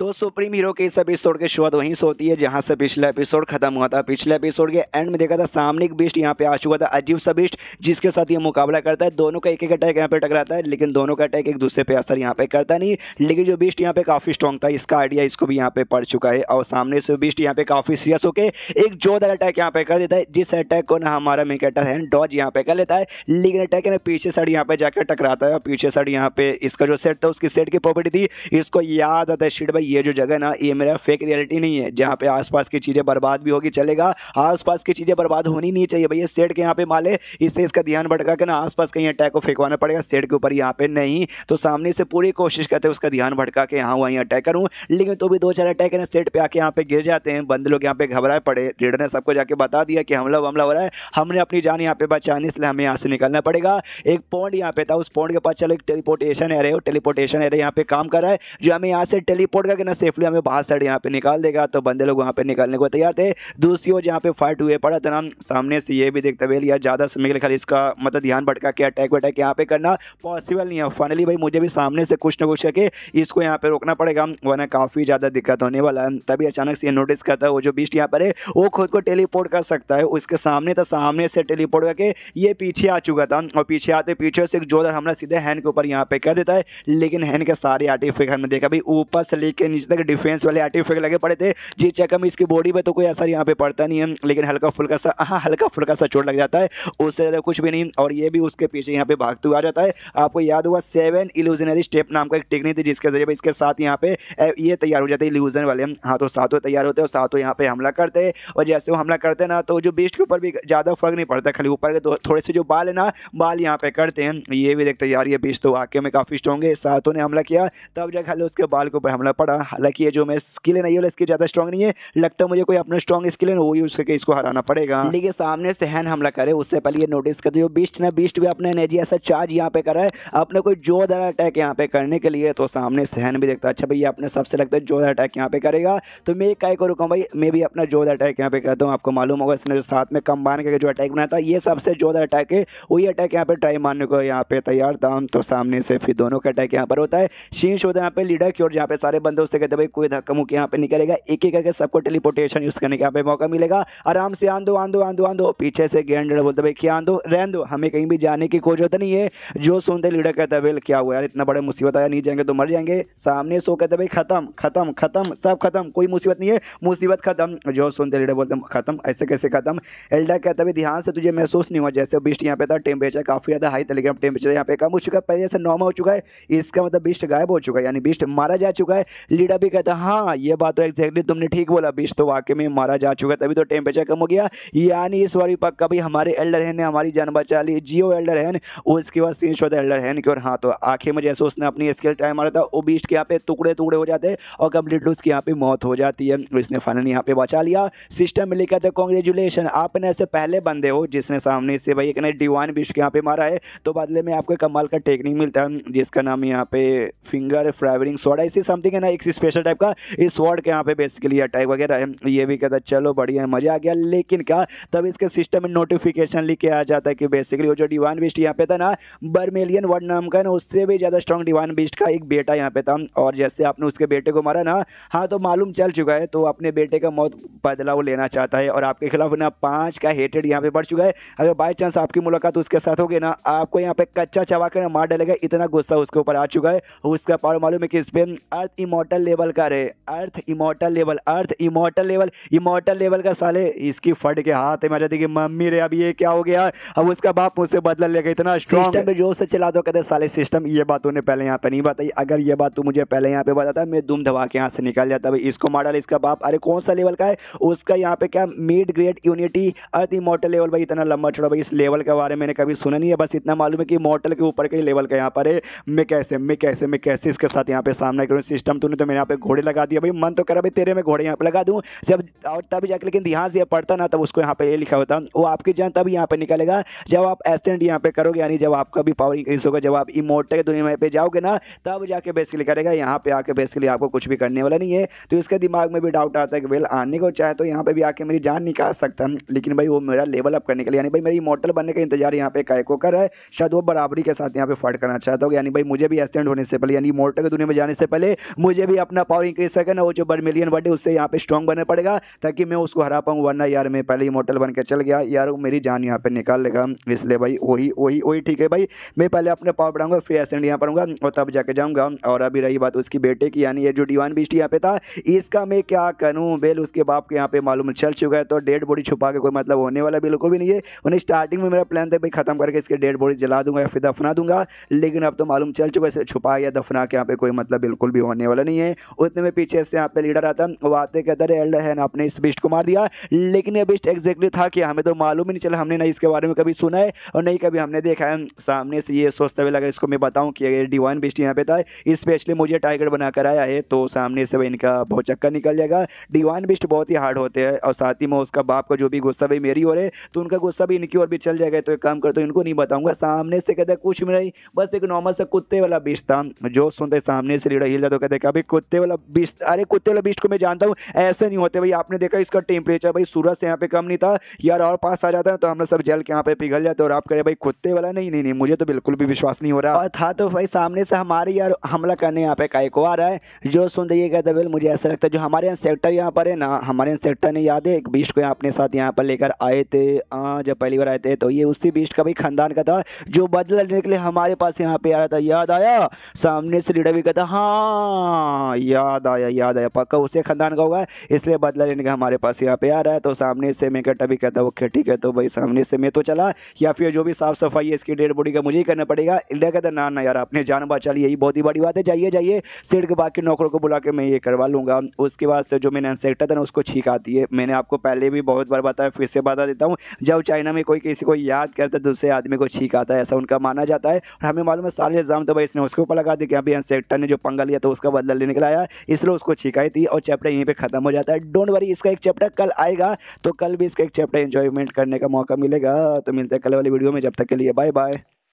तो supreme hero के इस एपिसोड की शुरुआत वहीं से होती है जहां से पिछला एपिसोड खत्म हुआ था पिछले एपिसोड के एंड में देखा था सामने एक बिस्ट यहाँ पे आ चुका था अजीब सा बिस्ट जिसके साथ ये मुकाबला करता है दोनों का एक एक अटैक यहाँ पे टकराता है लेकिन दोनों का अटैक एक दूसरे पे असर यहाँ पे करता नहीं लेकिन जो बिस्ट यहाँ पे काफ़ी स्ट्रॉन्ग था इसका आइडिया इसको भी यहाँ पे पड़ चुका है और सामने से बिस्ट यहाँ पे काफ़ी सीरियस होकर एक जोरदार अटैक यहाँ पे कर देता है जिस अटैक को ना हमारा मेकेटर है डॉज यहाँ पे कर लेता है लेकिन अटैक है पीछे साइड यहाँ पे जाकर टकराता है और पीछे साइड यहाँ पे इसका जो सेट था उसकी सेट की प्रॉपर्टी थी इसको याद आता है शीट भाई ये जो जगह ना ये मेरा फेक रियलिटी नहीं है जहाँ पे आसपास की चीज़ें बर्बाद भी होगी चलेगा आसपास की चीज़ें बर्बाद होनी नहीं चाहिए भैया सेठ के यहाँ पे माले इससे इसका ध्यान भटका के ना आसपास कहीं अटैक को फेंकवाना पड़ेगा सेठ के ऊपर यहाँ पे नहीं तो सामने से पूरी कोशिश करते हैं उसका ध्यान भटका के यहाँ वहीं अटैक करूँ लेकिन तो भी दो चार अटैक है ना सेठ पर आके यहाँ पे गिर जाते हैं बंद लोग यहाँ पे घबराए पड़े रीडर ने सबको जाके बता दिया कि हमला वमला हो रहा है हमने अपनी जान यहाँ पे बचानी इसलिए हमें यहाँ से निकलना पड़ेगा एक पॉइंट यहाँ पे था उस पॉइंट के पास चलो एक टेलीपोर्टेशन एरे हो टेलीपोर्टेशन एरे यहाँ पे काम कर रहा है जो हमें यहाँ से टेलीपोर्ट कि ना सेफली हमें बाहर साइड यहाँ पे निकाल देगा तो बंदे लोग वहाँ पे निकालने को तैयार थे दूसरी ओर जहाँ पे फाइट हुए पड़ा था ना सामने से ये भी देखते हुए यार ज़्यादा समय के लिए खाली इसका मतलब ध्यान भटका के अटैक वटैक यहाँ पे करना पॉसिबल नहीं है फाइनली भाई मुझे भी सामने से कुछ ना कुछ करके इसको यहाँ पे रोकना पड़ेगा वरना काफ़ी ज़्यादा दिक्कत होने वाला है तभी अचानक से नोटिस करता है वो जो बीस्ट यहाँ पर है वो खुद को टेलीपोर्ट कर सकता है उसके सामने था सामने से टेलीपोर्ट करके ये पीछे आ चुका था और पीछे आते पीछे से एक जोरदार हमला सीधे हैंड के ऊपर यहाँ पे कर देता है लेकिन हैंड के सारे आर्टिफिक हमने देखा भाई ऊपर से लेके नीचे तक डिफेंस वाले आर्टिफैक्ट लगे पड़े थे जी चेकअप इसकी बॉडी पर तो कोई असर यहाँ पे पड़ता नहीं है लेकिन हल्का फुल्का सा हाँ हल्का फुल्का सा चोट लग जाता है उससे ज़्यादा कुछ भी नहीं और ये भी उसके पीछे यहाँ पे भागते हुए आ जाता है आपको याद हुआ सेवन इल्यूजनरी स्टेप नाम का एक टेक्निक थी जिसके जरिए इसके साथ यहाँ पे ये तैयार हो जाते हैं इल्यूजन वाले हाँ तो सातों तैयार होते हैं और सातों यहाँ पे हमला करते हैं और जैसे वो हमला करते हैं ना तो जो बेस्ट के ऊपर भी ज़्यादा फर्क नहीं पड़ता खाली ऊपर के थोड़े से जो बाल है ना बाल यहाँ पे करते हैं ये भी देखते यार ये बेस्ट तो वाक्य में काफ़ी स्ट्रॉन्ग है सातों ने हमला किया तब जाकर खाली उसके बाल के ऊपर हमला पड़ा हालांकि ये जो मैं स्किल है नहीं इसकी ज़्यादा स्ट्रॉन्ग नहीं है लगता मुझे कोई अपना स्ट्रॉन्ग स्किल है वो यूज़ करके इसको हराना पड़ेगा लेकिन सामने सहन हमला करे उससे पहले ये नोटिस कर दो बीस्ट ना बीस्ट भी अपने एनर्जी ऐसा चार्ज यहाँ पे करा है अपने कोई जोरदार अटैक यहाँ पे करने के लिए तो सामने सहन भी देखता अच्छा भाई अपने सबसे लगता है जोरदार अटैक यहाँ पे करेगा तो मैं एक क्या रुका भाई मैं भी अपना जोरदार अटैक यहाँ पे करता हूँ आपको मालूम होगा इसने जो साथ में कम्बाइन करके जो अटैक बनाया था ये सबसे जोरदार अटैक है वही अटैक यहाँ पे ट्राई मारने को यहाँ पे तैयार था तो सामने से फिर दोनों का अटैक यहाँ पर होता है शीर्ष होता है यहाँ पे लीडर की और यहाँ पे सारे बंदे दोस्तों कहते भाई कोई धक्का मुक्की यहाँ पे नहीं करेगा एक एक करके सबको टेलीपोर्टेशन यूज़ करने का यहाँ पे मौका मिलेगा आराम से आंदो आंदो आंदो आंदो पीछे से गेंडर बोलते भाई क्या आंदो रहन दो हमें कहीं भी जाने की कोई जरूरत नहीं है जो सुनते लीडर कहते है बेल क्या हुआ यार इतना बड़ा मुसीबत आया नहीं जाएंगे तो मर जाएंगे सामने सो कहते भाई खत्म खत्म खत्म सब खत्म कोई मुसीबत नहीं है मुसीबत खत्म जो सुनते लीडर बोलते खत्म ऐसे कैसे खत्म एल्डा कहता भाई ध्यान से तुझे महसूस नहीं हुआ जैसे बिस्ट यहाँ पे था टेम्परेचर काफ़ी ज़्यादा हाई था लेकिन टेम्परेचर यहाँ पे कम हो चुका है पहले जैसे नॉर्मल हो चुका है इसका मतलब बिस्ट गायब हो चुका है यानी बिस्ट मारा जा चुका है लीडा भी कहता हाँ ये बात तो एग्जैक्टली तुमने ठीक बोला बीच तो वाकई में मारा जा चुका तभी तो टेम्परेचर कम हो गया यानी इस बार पक्का भी हमारे एल्डर हैन ने हमारी जान बचा ली जियो एल्डर हैन उसके बाद सीन शोधा एल्डर हैन की और हाँ तो आखिर में जैसे उसने अपनी स्किल टाइम मारा था वो बीच के यहाँ पे टुकड़े टुकड़े हो जाते हैं और लीडर उसकी यहाँ पे मौत हो जाती है तो इसने फाइनली यहाँ पे बचा लिया सिस्टम में लिखा था कॉन्ग्रेचुलेसन आपने ऐसे पहले बंदे हो जिसने सामने से भाई एक ने डिवाइन बीच के यहाँ पे मारा है तो बदले में आपको कमाल का टेक्निक मिलता है जिसका नाम यहाँ पे फिंगर फ्राइवरिंग सोडा इसी समथिंग है ना एक स्पेशल टाइप का इस स्वॉर्ड के यहाँ पे बेसिकली अटैक वगैरह ये भी कहता चलो बढ़िया मज़ा आ गया लेकिन क्या तब इसके सिस्टम में नोटिफिकेशन लिख के आ जाता है कि बेसिकली वो जो डिवान बिस्ट यहाँ पे था ना बर्मेलियन वर्ड नाम का ना उससे भी ज़्यादा स्ट्रॉन्ग डिवान बिस्ट का एक बेटा यहाँ पे था और जैसे आपने उसके बेटे को मारा ना हाँ तो मालूम चल चुका है तो अपने बेटे का मौत बदलाव लेना चाहता है और आपके खिलाफ ना पाँच का हेटेड यहाँ पे बढ़ चुका है अगर बाई चांस आपकी मुलाकात उसके साथ होगी ना आपको यहाँ पे कच्चा चबा कर मार डालेगा इतना गुस्सा उसके ऊपर आ चुका है उसका पावर मालूम है कि इस पर अर्थ इमोट इमोटल लेवल का रे earth immortal level earth immortal level immortal level का साले इसकी फट के हाथ है मैं जाती कि मम्मी रे अब ये क्या हो गया अब उसका बाप मुझसे बदला लेगा इतना स्ट्रॉन्ग में जोर से चला दो कहते साले सिस्टम ये बात उन्हें पहले यहाँ पे नहीं बताई अगर ये बात तू मुझे पहले यहाँ पे बताता मैं दुम धवा के यहाँ से निकल जाता भाई इसको मॉडल इसका बाप अरे कौन सा लेवल का है उसका यहाँ पे क्या mid grade unity earth immortal level भाई इतना लंबा छोड़ा भाई इस लेवल के बारे में मैंने कभी सुना नहीं है बस इतना मालूम है कि इमोटल के ऊपर के लेवल का यहाँ पर है मैं कैसे मैं कैसे मैं कैसे इसके साथ यहाँ पे सामना करूँ सिस्टम तूने तो मैंने यहाँ पे घोड़े लगा दिया भाई मन तो करा भाई तेरे में घोड़े यहाँ पे लगा दूँ जब और तब जाकर लेकिन ध्यान से पढ़ता ना तब उसको यहाँ पे ये लिखा होता वो आपकी जान तभी यहाँ पे निकलेगा जब आप एसेंट यहाँ पे करोगे यानी जब आपका भी पावर इंक्रीज होगा जब आप के दुनिया में पे जाओगे ना तब जाके बेसिकली करेगा यहाँ पे आके बेसिकली आपको कुछ भी करने वाला नहीं है तो इसके दिमाग में भी डाउट आता है कि वेल आने को चाहे तो यहाँ पे भी आके मेरी जान निकाल सकता है लेकिन भाई वो मेरा लेवल अप करने के लिए यानी भाई मेरी इमोटल बनने का इंतजार यहाँ पे कैको कर रहा है शायद वो बराबरी के साथ यहाँ पे फर्ट करना चाहता होगा यानी भाई मुझे भी एसेंट होने से पहले यानी इमोटल के दुनिया में जाने से पहले मुझे भी अपना पावर इंक्रीज सेकंड ना वो जो बर्मिलियन बट है उससे यहाँ पे स्ट्रॉन्ग बनना पड़ेगा ताकि मैं उसको हरा पाऊँ वरना यार मैं पहले ही मोटल बन के चल गया यार मेरी जान यहाँ पर निकाल लेगा इसलिए भाई वही वही वही ठीक है भाई मैं पहले अपना पावर बढ़ाऊंगा फिर एसेंड यहाँ पर और तब जाके जाऊँगा और अभी रही बात उसकी बेटे की यानी ये जो डिवान बिस्ट यहाँ पे था इसका मैं क्या करूँ बेल उसके बाप के यहाँ पे मालूम चल चुका है तो डेड बॉडी छुपा के कोई मतलब होने वाला बिल्कुल भी नहीं है उन्हें स्टार्टिंग में मेरा प्लान था भाई खत्म करके इसके डेड बॉडी जला दूंगा या फिर दफना दूंगा लेकिन अब तो मालूम चल चुका है छुपा या दफना के यहाँ पे कोई मतलब बिल्कुल भी होने वाला नहीं नहीं है उतने में पीछे से यहाँ पे लीडर आता है वो आते कहते है एल्डर है ना आपने इस बिस्ट को मार दिया लेकिन ये बिस्ट एग्जैक्टली था कि हमें तो मालूम ही नहीं चला हमने ना इसके बारे में कभी सुना है और नहीं कभी हमने देखा है सामने से ये सोचते हुए लगा इसको मैं बताऊँ कि ये डिवाइन बिस्ट यहाँ पे था स्पेशली मुझे टाइगर बनाकर आया है तो सामने से भाई इनका बहुत चक्कर निकल जाएगा डिवाइन बिस्ट बहुत ही हार्ड होते हैं और साथ ही में उसका बाप का जो भी गुस्सा भी मेरी और है तो उनका गुस्सा भी इनकी और भी चल जाएगा तो एक काम करते इनको नहीं बताऊँगा सामने से कहते कुछ भी नहीं बस एक नॉर्मल सा कुत्ते वाला बिस्ट था जो सुनते सामने से लीडर हिल जाते कहते कभी कुत्ते वाला बीस्ट अरे कुत्ते वाला बीस्ट को मैं जानता हूँ ऐसे नहीं होते भाई आपने देखा इसका टेम्परेचर भाई सूरज से यहाँ पे कम नहीं था यार और पास आ जाता है तो हम लोग सब जल के यहाँ पे पिघल जाते और आप कह रहे भाई कुत्ते वाला नहीं नहीं नहीं मुझे तो बिल्कुल भी विश्वास नहीं हो रहा और था तो भाई सामने से हमारे यार हमला करने यहाँ पे का एक आ रहा है जो सुन रही बिल मुझे ऐसा लगता है जो हमारे यहाँ सेक्टर यहाँ पर है ना हमारे यहाँ सेक्टर ने याद है एक बीस्ट को अपने साथ यहाँ पर लेकर आए थे हाँ, जब पहली बार आए थे तो ये उसी बीस्ट का भाई खानदान का था जो बदला लेने के लिए हमारे पास यहाँ पे आ रहा था याद आया सामने से लीडर भी कहता हाँ हाँ याद आया याद आया पक्का उसे ख़ानदान का होगा इसलिए बदला लेने का हमारे पास यहाँ पे आ रहा है तो सामने से मैं कटा भी कहता हूँ ठीक है तो भाई सामने से मैं तो चला या फिर जो भी साफ़ सफाई है इसकी डेड बॉडी का मुझे ही करना पड़ेगा इंडिया कहता ना ना यार आपने जान बचा ली यही बहुत ही बड़ी बात है जाइए जाइए सीट के बाकी नौकरों को बुला के मैं ये करवा लूँगा उसके बाद से जो मैंने इंसेक्टर था ना उसको छींक आती है मैंने आपको पहले भी बहुत बार बताया फिर से बता देता हूँ जब चाइना में कोई किसी को याद करता है दूसरे तो आदमी को छीक आता है ऐसा उनका माना जाता है और हमें मालूम है सारे इल्ज़ाम तो भाई इसने उसके ऊपर लगा दिया कि अभी इंसेक्टर ने जो पंगा लिया तो उसका बदला जल्दी निकल आया इसलिए उसको छिकाई थी और चैप्टर यहीं पर खत्म हो जाता है डोंट वरी इसका एक चैप्टर कल आएगा तो कल भी इसका एक चैप्टर इंजॉयमेंट करने का मौका मिलेगा तो मिलते हैं कल वाली वीडियो में जब तक के लिए बाय बाय